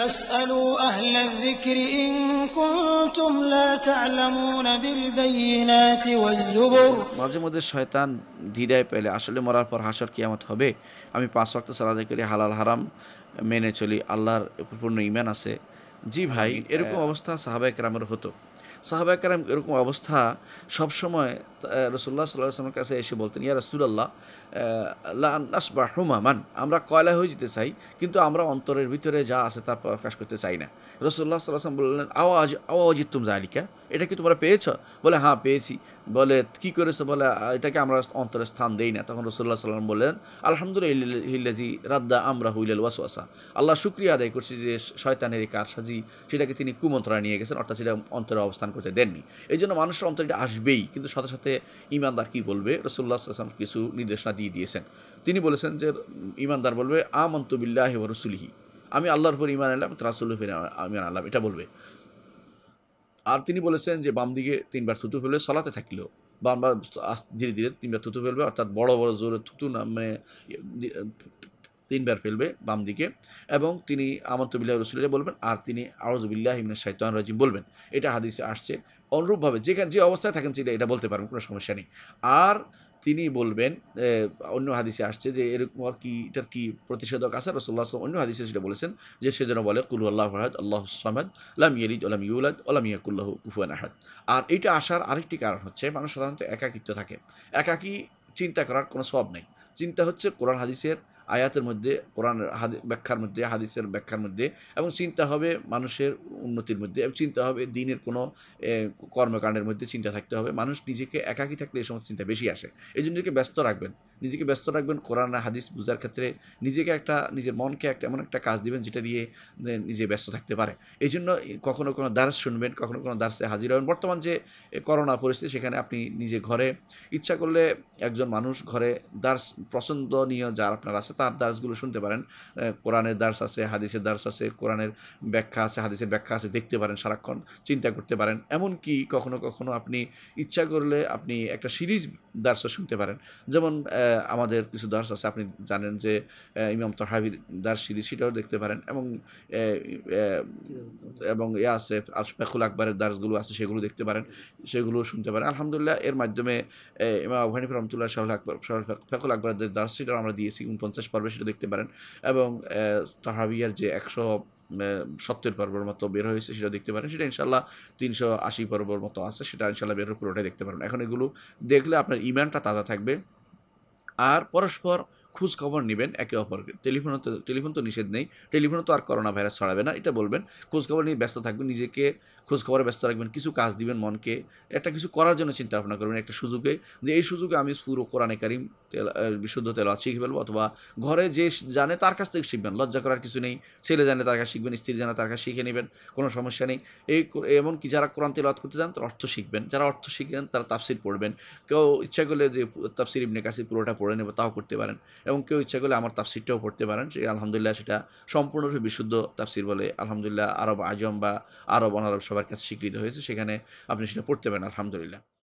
মাঝে মধ্যে শয়তান ধিদায় পেলে আসলে মরার পর হাসর কিয়ামত হবে আমি পাঁচ ওয়াক্ত সালাদ করি হালাল হারাম মেনে চলি আল্লাহর পূর্ণ ইমান আছে জি ভাই এরকম অবস্থা সাহাবাহিক রামের হতো সাহাবাহাম এরকম অবস্থা সবসময় রসুল্লাহ সাল্লাহ আসলামের কাছে এসে বলতেন ইয়া রসুল্লাহ লাস বা হুমামান আমরা কয়লা হয়ে যেতে চাই কিন্তু আমরা অন্তরের ভিতরে যা আছে তা প্রকাশ করতে চাই না রসুল্লাহ সাল্লাহ আসলাম বললেন আওয়াজ আওয়াজিত তুম জালিকা এটা কি তোমরা পেয়েছ বলে হ্যাঁ পেয়েছি বলে কি করেছো বলে এটাকে আমরা অন্তরে স্থান দেই না তখন রসুল্লাহ সাল্লাম বললেন আলহামদুলিল্লাহি রাদ্দা আমরা হুইলেল ওয়াসওয়াসা আল্লাহ শুক্রিয়া আদায় করছি যে শয়তানের এই কারসাজি সেটাকে তিনি কুমন্ত্রায় নিয়ে গেছেন অর্থাৎ সেটা অন্তরে অবস্থান করতে দেননি এই জন্য মানুষের অন্তরে এটা আসবেই কিন্তু সাথে সাথে ইমানদার কি বলবে রসুল্লাহ সাল্লাম কিছু নির্দেশনা দিয়ে দিয়েছেন তিনি বলেছেন যে ইমানদার বলবে আমন্তবিল্লাহ রসুলহি আমি আল্লাহর উপর ইমান আনলাম রাসুল ইমান আল্লাহ এটা বলবে আর তিনি বলেছেন যে বাম দিকে তিনবার থুতু ফেলবে সলাতে থাকলেও বামবার ধীরে ধীরে তিনবার থুতু ফেলবে অর্থাৎ বড় বড় জোরে থুতু না মানে তিনবার ফেলবে বাম দিকে এবং তিনি আমন্তবিল্লাহ রসুলিয়া বলবেন আর তিনি আওয়াজবিল্লাহ ইমন শাহিতান রাজিম বলবেন এটা হাদিসে আসছে অনুরূপভাবে যেখানে যে অবস্থায় থাকেন সেটা এটা বলতে পারবেন কোনো সমস্যা নেই আর তিনি বলবেন অন্য হাদিসে আসছে যে এরকম আর কি এটার কী প্রতিষেধক আছে রসল্লাহ অন্য হাদিসে সেটা বলেছেন যে সে যেন বলে কুল আল্লাহ আহাদ আল্লাহ সামাদ আলাম ইয়ালিদ আলাম ইউলাদ আলাম ইয়াকুল্লাহ কুফুয়ান আহাদ আর এটা আসার আরেকটি কারণ হচ্ছে মানুষ সাধারণত একাকিত্ব থাকে একাকি চিন্তা করার কোনো সব নেই চিন্তা হচ্ছে কোরআন হাদিসের আয়াতের মধ্যে কোরআন ব্যাখ্যার মধ্যে হাদিসের ব্যাখ্যার মধ্যে এবং চিন্তা হবে মানুষের উন্নতির মধ্যে এবং চিন্তা হবে দিনের কোনো কর্মকাণ্ডের মধ্যে চিন্তা থাকতে হবে মানুষ নিজেকে একাকি থাকলে এই সমস্ত চিন্তা বেশি আসে এই জন্য ব্যস্ত রাখবেন নিজেকে ব্যস্ত রাখবেন কোরআন হাদিস বুঝার ক্ষেত্রে নিজেকে একটা নিজের মনকে একটা এমন একটা কাজ দিবেন যেটা দিয়ে নিজে ব্যস্ত থাকতে পারে এই জন্য কখনও কোনো দার্স শুনবেন কখনও কোনো দার্সে হাজির হবেন বর্তমান যে করোনা পরিস্থিতি সেখানে আপনি নিজে ঘরে ইচ্ছা করলে একজন মানুষ ঘরে দার্স পছন্দনীয় যার আপনার আছে তার দার্সগুলো শুনতে পারেন কোরআনের দার্স আছে হাদিসের দার্স আছে কোরআনের ব্যাখ্যা আছে হাদিসের ব্যাখ্যা আছে দেখতে পারেন সারাক্ষণ চিন্তা করতে পারেন এমনকি কখনো কখনো আপনি ইচ্ছা করলে আপনি একটা সিরিজ দার্স শুনতে পারেন যেমন আমাদের কিছু দার্স আছে আপনি জানেন যে ইমাম তহাবির দার্সিরি সেটাও দেখতে পারেন এবং এবং ইয়া আছে আশফাকুল আকবরের দার্সগুলো আছে সেগুলো দেখতে পারেন সেগুলো শুনতে পারেন আলহামদুলিল্লাহ এর মাধ্যমে ইমাম আবহানিফ রহমতুল্লাহ শাহুল আকবর শাহুল ফেকুল আকবরের দার্স সেটাও আমরা দিয়েছি উনপঞ্চাশ পর্বে সেটা দেখতে পারেন এবং তহাবিয়ার যে একশো সত্তর পর্বর মতো বের হয়েছে সেটা দেখতে পারেন সেটা ইনশাল্লাহ তিনশো আশি পর্বর মতো আছে সেটা ইনশাল্লাহ বের পুরোটাই দেখতে পারেন এখন এগুলো দেখলে আপনার ইমানটা তাজা থাকবে আর পরস্পর খোঁজ খবর নেবেন একে অপরকে টেলিফোন তো টেলিফোন তো নিষেধ নেই টেলিফোনে তো আর করোনা ভাইরাস ছড়াবে না এটা বলবেন খোঁজ খবর নিয়ে ব্যস্ত থাকবেন নিজেকে খোঁজ খবরে ব্যস্ত রাখবেন কিছু কাজ দিবেন মনকে একটা কিছু করার জন্য চিন্তা ভাবনা করবেন একটা সুযোগে যে এই সুযোগে আমি পুরো কোরআনে কারিম বিশুদ্ধ তেল শিখে ফেলবো অথবা ঘরে যে জানে তার কাছ থেকে শিখবেন লজ্জা করার কিছু নেই ছেলে জানে তার কাছে শিখবেন স্ত্রী জানে তার কাছে শিখে নেবেন কোনো সমস্যা নেই এই এমনকি যারা কোরআন তেলাওয়াত করতে চান তার অর্থ শিখবেন যারা অর্থ শিখেন তারা তাফসির পড়বেন কেউ ইচ্ছা করলে যে তাফসির ইবনে কাসির পুরোটা পড়ে নেবে তাও করতে পারেন এবং কেউ ইচ্ছা করলে আমার তাফসিরটাও পড়তে পারেন সে আলহামদুলিল্লাহ সেটা সম্পূর্ণরূপে বিশুদ্ধ তাফসির বলে আলহামদুলিল্লাহ আরব আজম বা আরব অনারব সবার কাছে স্বীকৃত হয়েছে সেখানে আপনি সেটা পড়তে পারেন আলহামদুলিল্লাহ